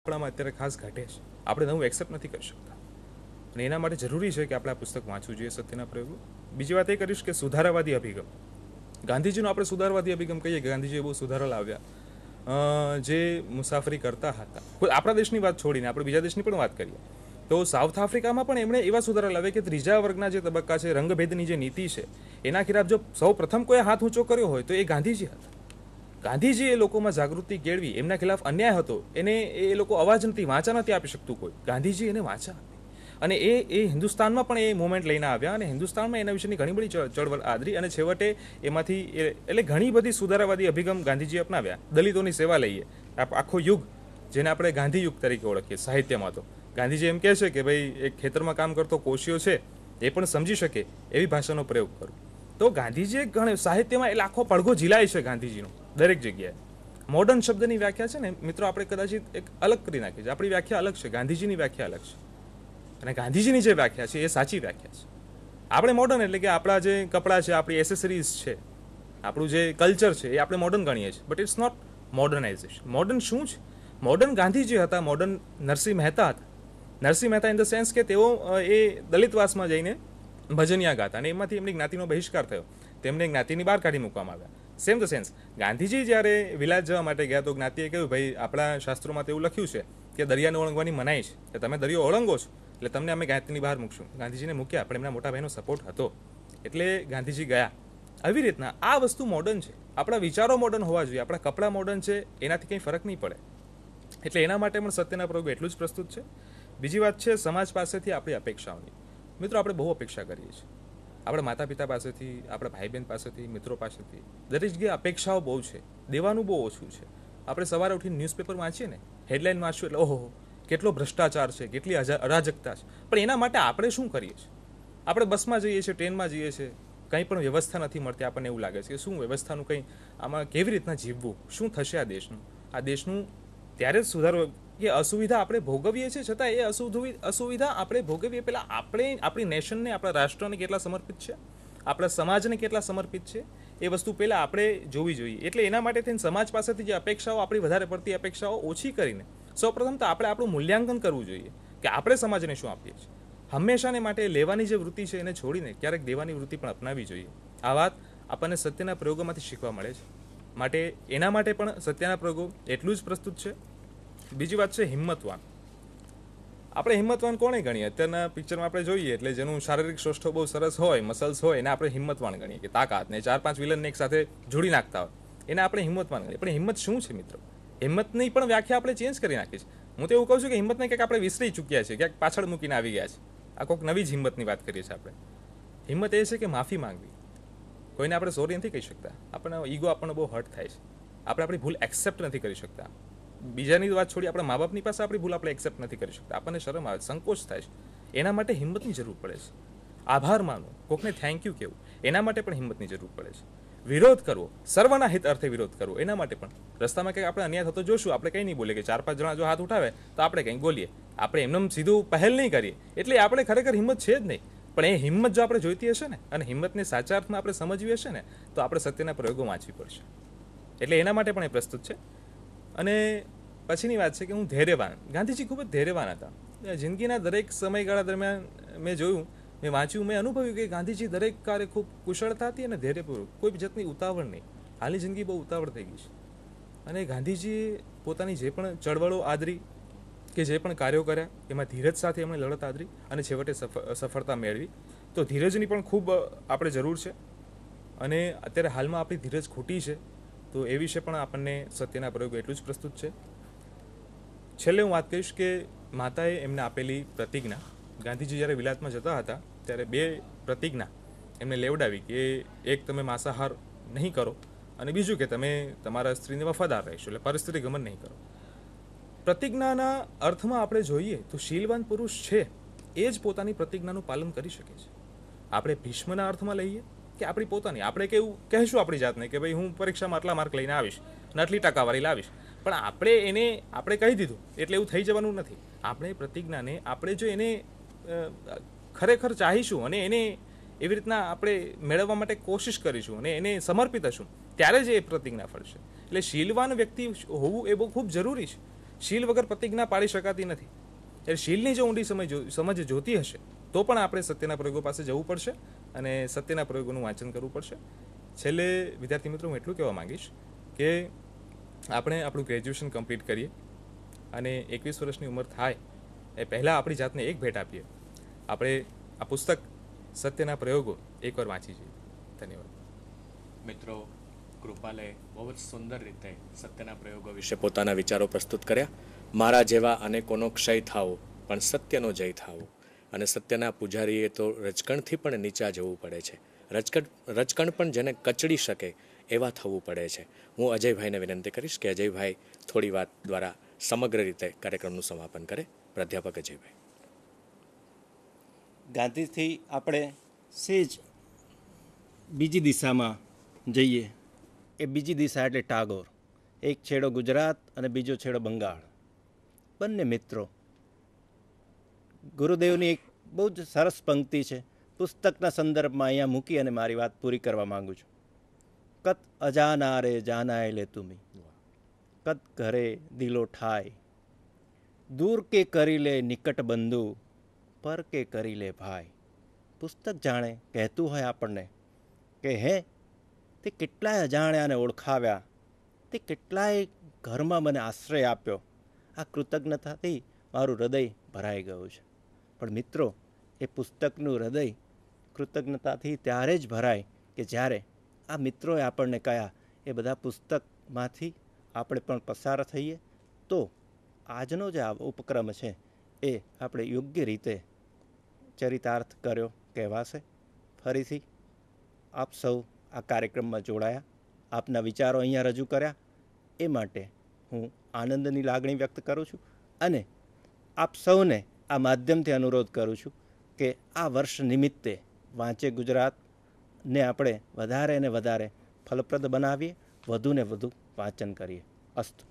આપણામાં અત્યારે ખાસ ઘટે છે આપણે નવું એક્સેપ્ટ નથી કરી શકતા અને એના માટે જરૂરી છે કે આપણે આ પુસ્તક વાંચવું જોઈએ સત્યના પ્રયોગો બીજી વાત એ કરીશ કે સુધારાવાદી અભિગમ ગાંધીજીનો આપણે સુધારવાદી અભિગમ કહીએ કે ગાંધીજીએ બહુ સુધારા લાવ્યા જે મુસાફરી કરતા હતા કોઈ આપણા દેશની વાત છોડીને આપણે બીજા દેશની પણ વાત કરીએ તો સાઉથ આફ્રિકામાં પણ એમણે એવા સુધારા લાવ્યા કે ત્રીજા વર્ગના જે તબક્કા છે રંગભેદની જે નીતિ છે એના ખિલાફ જો સૌ પ્રથમ કોઈ હાથ ઊંચો કર્યો હોય તો એ ગાંધીજી હતા ગાંધીજી એ લોકોમાં જાગૃતિ કેળવી એમના ખિલાફ અન્યાય હતો એને એ લોકો અવાજ નથી વાંચા નથી આપી શકતું કોઈ ગાંધીજી એને વાંચા અને એ એ હિન્દુસ્તાનમાં પણ એ મુવમેન્ટ લઈને આવ્યા અને હિન્દુસ્તાનમાં એના વિશેની ઘણી બધી ચળવળ આદરી અને છેવટે એમાંથી એટલે ઘણી બધી સુધારાવાદી અભિગમ ગાંધીજી અપનાવ્યા દલિતોની સેવા લઈએ આખો યુગ જેને આપણે ગાંધી યુગ તરીકે ઓળખીએ સાહિત્યમાં તો ગાંધીજી એમ કહે છે કે ભાઈ એક ખેતરમાં કામ કરતો કોશિયો છે એ પણ સમજી શકે એવી ભાષાનો પ્રયોગ કરો તો ગાંધીજીએ ઘણે સાહિત્યમાં એ લાખો પડઘો ઝીલાય છે ગાંધીજીનો દરેક જગ્યાએ મોડર્ન શબ્દની વ્યાખ્યા છે ને મિત્રો આપણે કદાચ એક અલગ કરી નાખી છે આપણી વ્યાખ્યા અલગ છે ગાંધીજીની વ્યાખ્યા અલગ છે અને ગાંધીજીની જે વ્યાખ્યા છે એ સાચી વ્યાખ્યા છે આપણે મોડર્ન એટલે કે આપણા જે કપડાં છે આપણી એસેસરીઝ છે આપણું જે કલ્ચર છે એ આપણે મોડર્ન ગણીએ છીએ but it's not modernization modern શું છે મોડર્ન ગાંધીજી હતા મોડર્ન નરસિંહ મહેતા હતા Narsinh Mehta in the sense કે તેઓ એ દલિતવાસમાં જઈને ભજનિયા ગાતા અને એમાંથી એમની જ્ઞાતિનો બહિષ્કાર થયો તેમને જ્ઞાતિની બહાર કાઢી મૂકવામાં આવ્યા સેમ ધ સેન્સ ગાંધીજી જ્યારે વિલાજ જવા માટે ગયા તો જ્ઞાતિએ કહ્યું ભાઈ આપણા શાસ્ત્રોમાં તેવું લખ્યું છે કે દરિયાને ઓળંગવાની મનાઈ છે કે તમે દરિયો ઓળંગો છો એટલે તમને અમે ગાંધીની બહાર મૂકશું ગાંધીજીને મૂક્યા પણ એમના મોટા ભાઈનો સપોર્ટ હતો એટલે ગાંધીજી ગયા આવી રીતના આ વસ્તુ મોડર્ન છે આપણા વિચારો મોડર્ન હોવા જોઈએ આપણા કપડાં મોડર્ન છે એનાથી કંઈ ફરક નહીં પડે એટલે એના માટે પણ સત્યના પ્રયોગ એટલું જ પ્રસ્તુત છે બીજી વાત છે સમાજ પાસેથી આપણી અપેક્ષાઓની મિત્રો આપણે બહુ અપેક્ષા કરીએ છીએ આપણા માતા પિતા પાસેથી આપણા ભાઈ બહેન પાસેથી મિત્રો પાસેથી દરેક જગ્યાએ અપેક્ષાઓ બહુ છે દેવાનું બહુ ઓછું છે આપણે સવારે ઉઠીને ન્યૂઝપેપર વાંચીએ ને હેડલાઇન વાંચ્યું એટલે ઓહો કેટલો ભ્રષ્ટાચાર છે કેટલી અરાજકતા છે પણ એના માટે આપણે શું કરીએ છીએ આપણે બસમાં જઈએ છીએ ટ્રેનમાં જઈએ છીએ કંઈ પણ વ્યવસ્થા નથી મળતી આપણને એવું લાગે છે કે શું વ્યવસ્થાનું કંઈ આમાં કેવી રીતના જીવવું શું થશે આ દેશનું આ દેશનું ત્યારે જ સુધારો કે અસુવિધા આપણે ભોગવીએ છીએ છતાં એ અસુવિ અસુવિધા આપણે ભોગવીએ પહેલાં આપણે આપણી નેશનને આપણા રાષ્ટ્રને કેટલા સમર્પિત છે આપણા સમાજને કેટલા સમર્પિત છે એ વસ્તુ પહેલાં આપણે જોવી જોઈએ એટલે એના માટે થઈને સમાજ પાસેથી જે અપેક્ષાઓ આપણી વધારે પડતી અપેક્ષાઓ ઓછી કરીને સૌપ્રથમ તો આપણે આપણું મૂલ્યાંકન કરવું જોઈએ કે આપણે સમાજને શું આપીએ છીએ હંમેશાને માટે લેવાની જે વૃત્તિ છે એને છોડીને ક્યારેક દેવાની વૃત્તિ પણ અપનાવી જોઈએ આ વાત આપણને સત્યના પ્રયોગોમાંથી શીખવા મળે છે માટે એના માટે પણ સત્યના પ્રયોગો એટલું જ પ્રસ્તુત છે બીજી વાત છે હિંમતવાન આપણે હિંમતવાન કોને ગણીએ અત્યારના પિક્ચરમાં આપણે જોઈએ એટલે જેનું શારીરિક સોષ્ઠો બહુ સરસ હોય મસલ્સ હોય એને આપણે હિંમતવાન ગણીએ કે તાકાતને ચાર પાંચ વિલનને એક સાથે જોડી નાખતા હોય એને આપણે હિંમતવાન ગણીએ પણ હિંમત શું છે મિત્રો હિંમતની પણ વ્યાખ્યા આપણે ચેન્જ કરી નાખી છે હું તો એવું કહું છું કે હિંમતને ક્યાંક આપણે વિસરી ચૂક્યા છે ક્યાંક પાછળ મૂકીને આવી ગયા છે આ કોઈક નવી જ હિંમતની વાત કરીએ છીએ આપણે હિંમત એ છે કે માફી માંગવી કોઈને આપણે સોરી નથી કહી શકતા આપણને ઈગો આપણને બહુ હર્ટ થાય છે આપણે આપણી ભૂલ એક્સેપ્ટ નથી કરી શકતા બીજાની વાત છોડી આપણા મા બાપની પાસે આપણી ભૂલ આપણે એક્સેપ્ટ નથી કરી શકતા આપણને શરમ આવે સંકોચ થાય છે એના માટે હિંમતની જરૂર પડે છે આભાર માનવો કોકને થેન્ક યુ કહેવું એના માટે પણ હિંમતની જરૂર પડે છે વિરોધ કરવો સર્વના હિત અર્થે વિરોધ કરવો એના માટે પણ રસ્તામાં કંઈક આપણે અન્યાય થતો જોશું આપણે કંઈ નહીં બોલીએ કે ચાર પાંચ જણા જો હાથ ઉઠાવે તો આપણે કંઈ બોલીએ આપણે એમને સીધું પહેલ નહીં કરીએ એટલે આપણે ખરેખર હિંમત છે જ નહીં પણ એ હિંમત જો આપણે જોઈતી હશે ને અને હિંમતને સાચા અર્થમાં આપણે સમજવી હશે ને તો આપણે સત્યના પ્રયોગો વાંચવી પડશે એટલે એના માટે પણ એ પ્રસ્તુત છે અને પછીની વાત છે કે હું ધૈર્યવાન ગાંધીજી ખૂબ જ ધૈર્યવાન હતા જિંદગીના દરેક સમયગાળા દરમિયાન મેં જોયું મેં વાંચ્યું મેં અનુભવ્યું કે ગાંધીજી દરેક કાર્ય ખૂબ કુશળતાથી અને ધૈર્યપૂર્વક કોઈ જાતની ઉતાવળ નહીં હાલની જિંદગી બહુ ઉતાવળ થઈ ગઈ છે અને ગાંધીજીએ પોતાની જે પણ ચળવળો આદરી કે જે પણ કાર્યો કર્યા એમાં ધીરજ સાથે એમણે લડત આદરી અને છેવટે સફળતા મેળવી તો ધીરજની પણ ખૂબ આપણે જરૂર છે અને અત્યારે હાલમાં આપણી ધીરજ ખોટી છે તો એ વિશે પણ આપણને સત્યના પ્રયોગો એટલું જ પ્રસ્તુત છે છેલ્લે હું વાત કરીશ કે માતાએ એમને આપેલી પ્રતિજ્ઞા ગાંધીજી જ્યારે વિલાતમાં જતા હતા ત્યારે બે પ્રતિજ્ઞા એમને લેવડાવી કે એક તમે માંસાહાર નહીં કરો અને બીજું કે તમે તમારા સ્ત્રીને વફાદાર રહીશો એટલે પરિસ્થિતિ ગમન નહીં કરો પ્રતિજ્ઞાના અર્થમાં આપણે જોઈએ તો શીલવાન પુરુષ છે એ જ પોતાની પ્રતિજ્ઞાનું પાલન કરી શકે છે આપણે ભીષ્મના અર્થમાં લઈએ કે આપણી પોતાની આપણે કેવું કહેશું આપણી જાતને કે ભાઈ હું પરીક્ષામાં આટલા માર્ક લઈને આવીશ અને આટલી ટકાવારી લાવીશ પણ આપણે એને આપણે કહી દીધું એટલે એવું થઈ જવાનું નથી આપણે પ્રતિજ્ઞાને આપણે જો એને ખરેખર ચાહીશું અને એને એવી રીતના આપણે મેળવવા માટે કોશિશ કરીશું અને એને સમર્પિત હશું ત્યારે જ એ પ્રતિજ્ઞા ફળશે એટલે શીલવાન વ્યક્તિ હોવું એ બહુ ખૂબ જરૂરી છે શીલ વગર પ્રતિજ્ઞા પાડી શકાતી નથી એટલે શીલની જો ઊંડી સમજ સમજ જોતી હશે તો પણ આપણે સત્યના પ્રયોગો પાસે જવું પડશે અને સત્યના પ્રયોગોનું વાંચન કરવું પડશે છેલ્લે વિદ્યાર્થી મિત્રો હું એટલું કહેવા માગીશ કે આપણે આપણું ગ્રેજ્યુએશન કમ્પ્લીટ કરીએ અને એકવીસ વર્ષની ઉંમર થાય એ પહેલાં આપણી જાતને એક ભેટ આપીએ આપણે આ પુસ્તક સત્યના પ્રયોગો એકવાર વાંચી જોઈએ ધન્યવાદ મિત્રો કૃપાલે બહુ જ સુંદર રીતે સત્યના પ્રયોગો વિશે પોતાના વિચારો પ્રસ્તુત કર્યા મારા જેવા અનેકોનો ક્ષય થાવો પણ સત્યનો જય થાવો અને સત્યના પૂજારીએ તો રજકણથી પણ નીચા જવું પડે છે રજકણ રજકણ પણ જેને કચડી શકે એવા થવું પડે છે હું અજયભાઈને વિનંતી કરીશ કે અજયભાઈ થોડી વાત દ્વારા સમગ્ર રીતે કાર્યક્રમનું સમાપન કરે પ્રાધ્યાપક અજયભાઈ ગાંધીથી આપણે સેજ બીજી દિશામાં જઈએ એ બીજી દિશા એટલે ટાગોર એક છેડો ગુજરાત અને બીજો છેડો બંગાળ બંને મિત્રો ગુરુદેવની એક બહુ જ સરસ પંક્તિ છે પુસ્તકના સંદર્ભમાં અહીંયા મૂકી અને મારી વાત પૂરી કરવા માગું છું કત અજાના રે જાનાય લે તુમી કત ઘરે દિલો ઠાય દૂર કે કરી લે નિકટ બંધુ પર કે કરી લે ભાઈ પુસ્તક જાણે કહેતું હોય આપણને કે હે તે કેટલાય અજાણ્યાને ઓળખાવ્યા તે કેટલાય ઘરમાં મને આશ્રય આપ્યો આ કૃતજ્ઞતાથી મારું હૃદય ભરાઈ ગયું છે પણ મિત્રો એ પુસ્તકનું હૃદય કૃતજ્ઞતાથી ત્યારે જ ભરાય કે જ્યારે આ મિત્રોએ આપણને કયા એ બધા પુસ્તકમાંથી આપણે પણ પસાર થઈએ તો આજનો જે આ ઉપક્રમ છે એ આપણે યોગ્ય રીતે ચરિતાર્થ કર્યો કહેવાશે ફરીથી આપ સૌ આ કાર્યક્રમમાં જોડાયા આપના વિચારો અહીંયા રજૂ કર્યા એ માટે હું આનંદની લાગણી વ્યક્ત કરું છું અને આપ સૌને આ માધ્યમથી અનુરોધ કરું છું કે આ વર્ષ નિમિત્તે વાંચે ગુજરાતને આપણે વધારે ને વધારે ફલપ્રદ બનાવીએ વધુને વધુ વાંચન કરીએ અસ્તુ